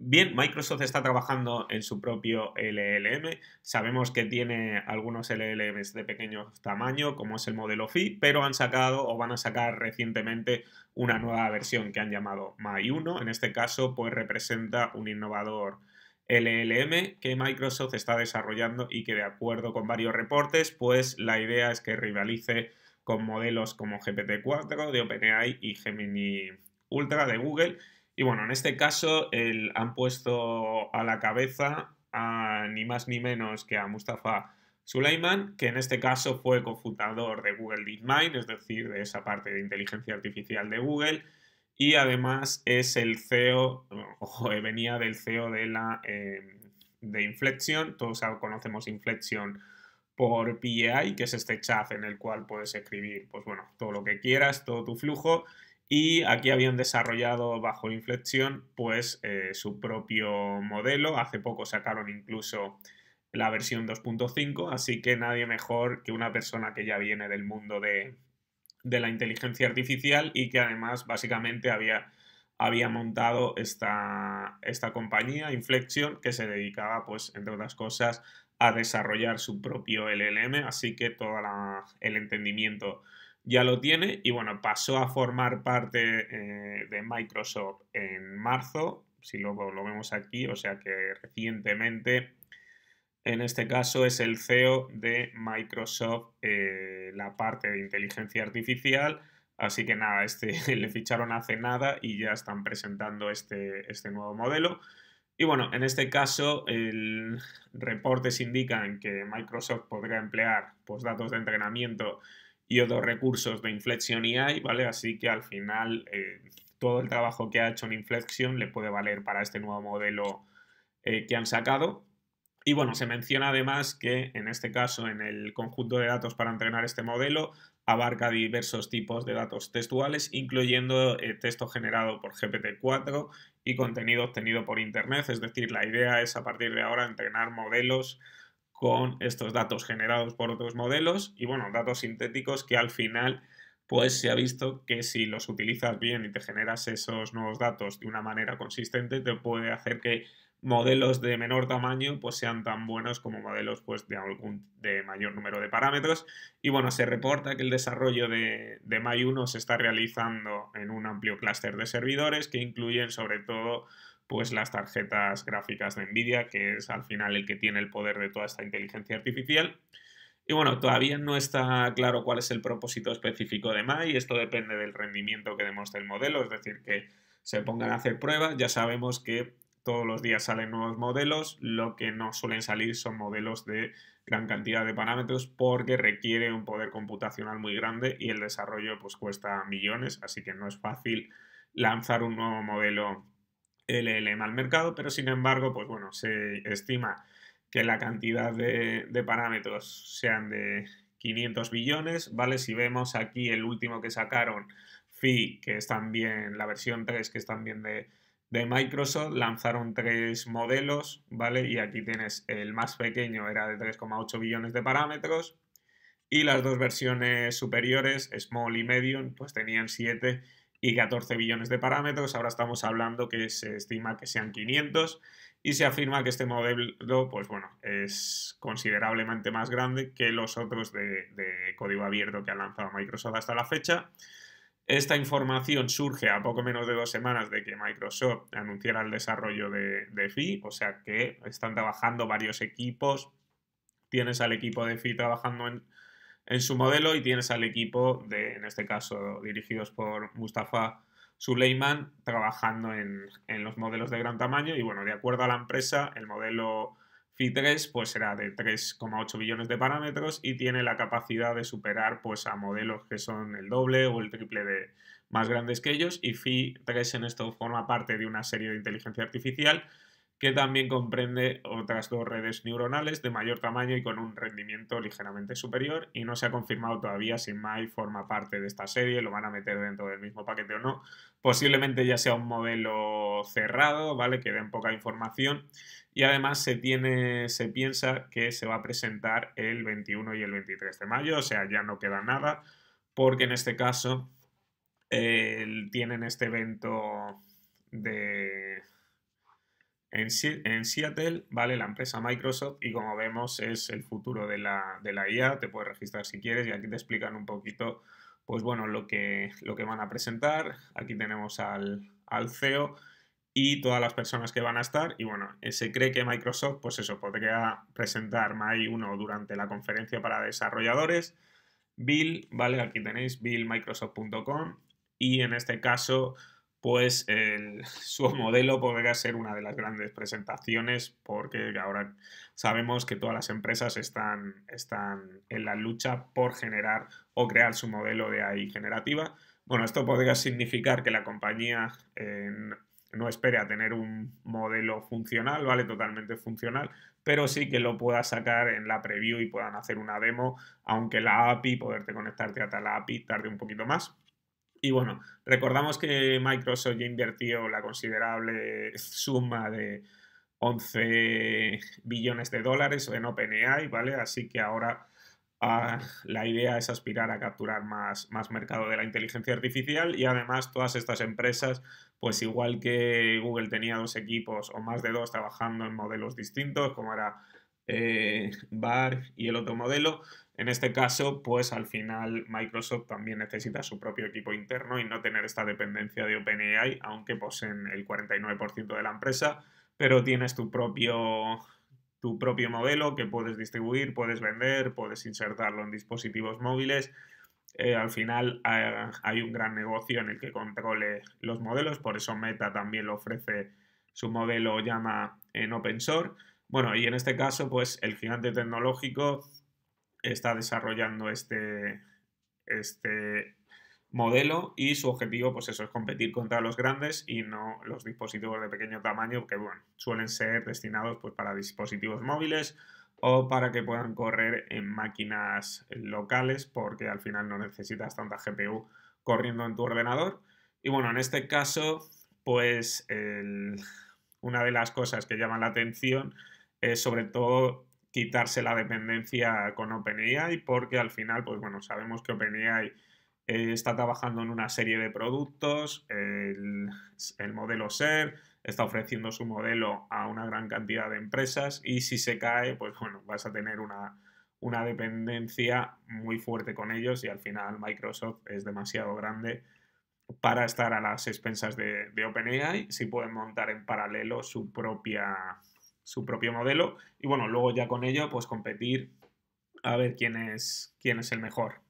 Bien, Microsoft está trabajando en su propio LLM. Sabemos que tiene algunos LLMs de pequeño tamaño, como es el modelo Phi, pero han sacado o van a sacar recientemente una nueva versión que han llamado my 1 En este caso, pues representa un innovador LLM que Microsoft está desarrollando y que de acuerdo con varios reportes, pues la idea es que rivalice con modelos como GPT-4 de OpenAI y Gemini Ultra de Google y bueno, en este caso han puesto a la cabeza a ni más ni menos que a Mustafa Suleiman, que en este caso fue cofundador de Google DeepMind, es decir, de esa parte de inteligencia artificial de Google, y además es el CEO, ojo, eh, venía del CEO de la eh, de Inflection, todos conocemos Inflexion por PEI, que es este chat en el cual puedes escribir, pues bueno, todo lo que quieras, todo tu flujo, y aquí habían desarrollado bajo Inflexión pues eh, su propio modelo. Hace poco sacaron incluso la versión 2.5, así que nadie mejor que una persona que ya viene del mundo de, la inteligencia artificial y que además básicamente había, montado esta, esta compañía, Inflexion, que se dedicaba pues entre otras cosas a desarrollar su propio LLM, así que todo el entendimiento ya lo tiene y bueno, pasó a formar parte eh, de Microsoft en marzo, si luego lo vemos aquí, o sea que recientemente, en este caso es el CEO de Microsoft, eh, la parte de inteligencia artificial. Así que nada, este le ficharon hace nada y ya están presentando este, este nuevo modelo. Y bueno, en este caso, el reportes indican que Microsoft podría emplear pues, datos de entrenamiento y otros recursos de Inflexion AI, ¿vale? Así que al final eh, todo el trabajo que ha hecho en Inflexion le puede valer para este nuevo modelo eh, que han sacado. Y bueno, se menciona además que en este caso, en el conjunto de datos para entrenar este modelo, abarca diversos tipos de datos textuales, incluyendo eh, texto generado por GPT-4 y contenido obtenido por Internet. Es decir, la idea es a partir de ahora entrenar modelos con estos datos generados por otros modelos y bueno, datos sintéticos que al final pues se ha visto que si los utilizas bien y te generas esos nuevos datos de una manera consistente te puede hacer que modelos de menor tamaño pues sean tan buenos como modelos pues de algún de mayor número de parámetros y bueno se reporta que el desarrollo de, de 1 se está realizando en un amplio clúster de servidores que incluyen sobre todo pues las tarjetas gráficas de Nvidia, que es al final el que tiene el poder de toda esta inteligencia artificial. Y bueno, todavía no está claro cuál es el propósito específico de MAI, esto depende del rendimiento que demuestre el modelo, es decir, que se pongan a hacer pruebas, ya sabemos que todos los días salen nuevos modelos, lo que no suelen salir son modelos de gran cantidad de parámetros porque requiere un poder computacional muy grande y el desarrollo pues cuesta millones, así que no es fácil lanzar un nuevo modelo LLM al mercado, pero sin embargo, pues bueno, se estima que la cantidad de, parámetros sean de 500 billones, ¿vale? Si vemos aquí el último que sacaron, Phi, que es también la versión 3, que es también de, de Microsoft, lanzaron tres modelos, ¿vale? Y aquí tienes el más pequeño, era de 3,8 billones de parámetros, y las dos versiones superiores, Small y Medium, pues tenían 7 y 14 billones de parámetros. Ahora estamos hablando que se estima que sean 500 y se afirma que este modelo, pues bueno, es considerablemente más grande que los otros de, código abierto que ha lanzado Microsoft hasta la fecha. Esta información surge a poco menos de dos semanas de que Microsoft anunciara el desarrollo de, de FI, o sea que están trabajando varios equipos. Tienes al equipo de FI trabajando en, en su modelo y tienes al equipo de, en este caso, dirigidos por Mustafa Suleiman, trabajando en, los modelos de gran tamaño. Y bueno, de acuerdo a la empresa, el modelo fi 3 pues será de 3,8 billones de parámetros y tiene la capacidad de superar pues a modelos que son el doble o el triple de más grandes que ellos. Y fi 3 en esto forma parte de una serie de inteligencia artificial que también comprende otras dos redes neuronales de mayor tamaño y con un rendimiento ligeramente superior y no se ha confirmado todavía si MAI forma parte de esta serie, lo van a meter dentro del mismo paquete o no. Posiblemente ya sea un modelo cerrado, ¿vale? Que den poca información y además se tiene se piensa que se va a presentar el 21 y el 23 de mayo, o sea, ya no queda nada porque en este caso eh, tienen este evento de en, Seattle, ¿vale? La empresa Microsoft y como vemos es el futuro de la, de IA, te puedes registrar si quieres y aquí te explican un poquito, pues bueno, lo que, lo que van a presentar. Aquí tenemos al, CEO y todas las personas que van a estar. Y bueno, se cree que Microsoft, pues eso, podría presentar my 1 durante la conferencia para desarrolladores. Bill, ¿vale? Aquí tenéis billmicrosoft.com. Y en este caso, pues su modelo podría ser una de las grandes presentaciones porque ahora sabemos que todas las empresas están, están en la lucha por generar o crear su modelo de AI generativa. Bueno, esto podría significar que la compañía eh, no espere a tener un modelo funcional, ¿vale? Totalmente funcional, pero sí que lo pueda sacar en la preview y puedan hacer una demo, aunque la API, poderte conectarte a la API, tarde un poquito más y bueno, recordamos que Microsoft ya invirtió la considerable suma de 11 billones de dólares en OpenAI, ¿vale? Así que ahora ah, la idea es aspirar a capturar más, más mercado de la inteligencia artificial y además todas estas empresas, pues igual que Google tenía dos equipos o más de dos trabajando en modelos distintos, como era BAR eh, y el otro modelo. En este caso, pues al final Microsoft también necesita su propio equipo interno y no tener esta dependencia de OpenAI, aunque poseen el 49% de la empresa, pero tienes tu propio, tu propio modelo que puedes distribuir, puedes vender, puedes insertarlo en dispositivos móviles. Eh, al final ah, hay, un gran negocio en el que controle los modelos, por eso Meta también lo ofrece su modelo llama en open source bueno, y en este caso, pues el gigante tecnológico está desarrollando este, este modelo y su objetivo, pues eso, es competir contra los grandes y no los dispositivos de pequeño tamaño que, bueno, suelen ser destinados pues para dispositivos móviles o para que puedan correr en máquinas locales porque al final no necesitas tanta GPU corriendo en tu ordenador. Y bueno, en este caso, pues una de las cosas que llama la atención eh, sobre todo quitarse la dependencia con OpenAI porque al final, pues bueno, sabemos que OpenAI eh, está trabajando en una serie de productos, el, modelo SER está ofreciendo su modelo a una gran cantidad de empresas y si se cae, pues bueno, vas a tener una, dependencia muy fuerte con ellos y al final Microsoft es demasiado grande para estar a las expensas de OpenAI si pueden montar en paralelo su propia su propio modelo y bueno, luego ya con ella pues competir a ver quién es, quién es el mejor.